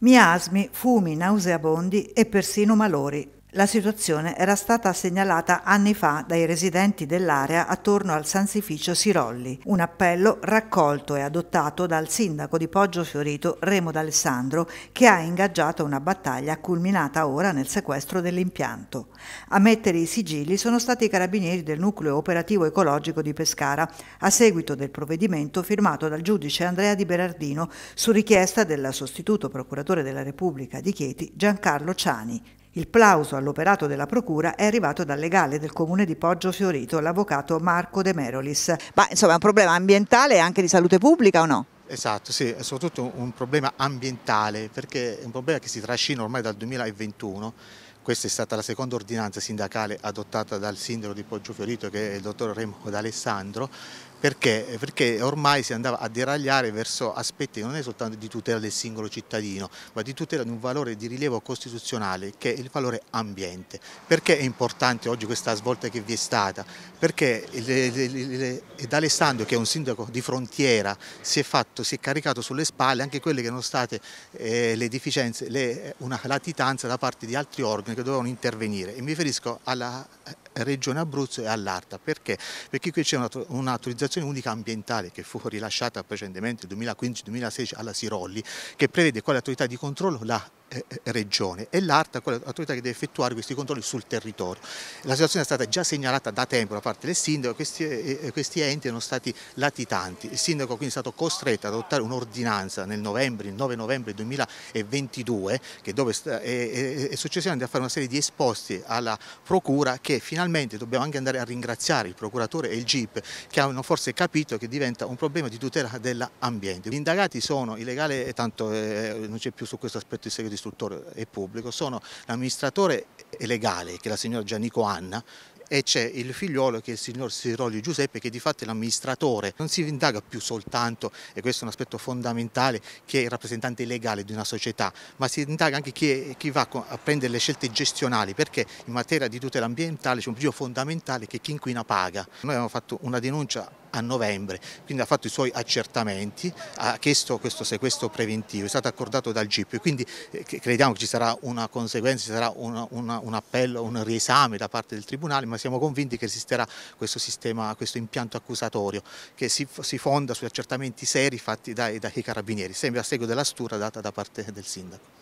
miasmi, fumi nauseabondi e persino malori. La situazione era stata segnalata anni fa dai residenti dell'area attorno al sansificio Sirolli, un appello raccolto e adottato dal sindaco di Poggio Fiorito Remo D'Alessandro che ha ingaggiato una battaglia culminata ora nel sequestro dell'impianto. A mettere i sigilli sono stati i carabinieri del nucleo operativo ecologico di Pescara a seguito del provvedimento firmato dal giudice Andrea Di Berardino su richiesta del sostituto procuratore della Repubblica di Chieti Giancarlo Ciani, il plauso all'operato della Procura è arrivato dal legale del comune di Poggio Fiorito, l'avvocato Marco De Merolis. Ma insomma è un problema ambientale e anche di salute pubblica o no? Esatto, sì, è soprattutto un problema ambientale perché è un problema che si trascina ormai dal 2021 questa è stata la seconda ordinanza sindacale adottata dal sindaco di Poggio Fiorito che è il dottor Remo D'Alessandro perché? Perché ormai si andava a deragliare verso aspetti che non è soltanto di tutela del singolo cittadino, ma di tutela di un valore di rilievo costituzionale che è il valore ambiente. Perché è importante oggi questa svolta che vi è stata? Perché le, Alessandro, che è un sindaco di frontiera, si è, fatto, si è caricato sulle spalle anche quelle che erano state eh, le deficienze, una latitanza da parte di altri organi che dovevano intervenire. E mi riferisco alla Regione Abruzzo e all'ARTA. Perché? Perché qui c'è un'autorizzazione unica ambientale che fu rilasciata precedentemente nel 2015-2016 alla Sirolli che prevede quale autorità di controllo la eh, eh, regione e l'ARTA è l'autorità che deve effettuare questi controlli sul territorio. La situazione è stata già segnalata da tempo da parte del sindaco, questi, eh, questi enti erano stati latitanti, il sindaco quindi è stato costretto ad adottare un'ordinanza nel novembre, il 9 novembre 2022 che dove, e, e successivamente a fare una serie di esposti alla procura che finalmente dobbiamo anche andare a ringraziare il procuratore e il GIP che hanno forse capito che diventa un problema di tutela dell'ambiente. Gli indagati sono illegale, tanto eh, non c'è più su questo aspetto il segreto di istruttore e pubblico, sono l'amministratore legale, che è la signora Giannico Anna, e c'è il figliolo che è il signor Siroli Giuseppe che di fatto è l'amministratore. Non si indaga più soltanto, e questo è un aspetto fondamentale, chi è il rappresentante legale di una società, ma si indaga anche chi, è, chi va a prendere le scelte gestionali, perché in materia di tutela ambientale c'è un principio fondamentale che chi inquina paga. Noi abbiamo fatto una denuncia a novembre, quindi ha fatto i suoi accertamenti, ha chiesto questo sequestro preventivo, è stato accordato dal GIP, quindi eh, crediamo che ci sarà una conseguenza, ci sarà una, una, un appello, un riesame da parte del Tribunale, ma siamo convinti che esisterà questo sistema, questo impianto accusatorio che si, si fonda su accertamenti seri fatti dai, dai carabinieri, sempre a seguito della stura data da parte del Sindaco.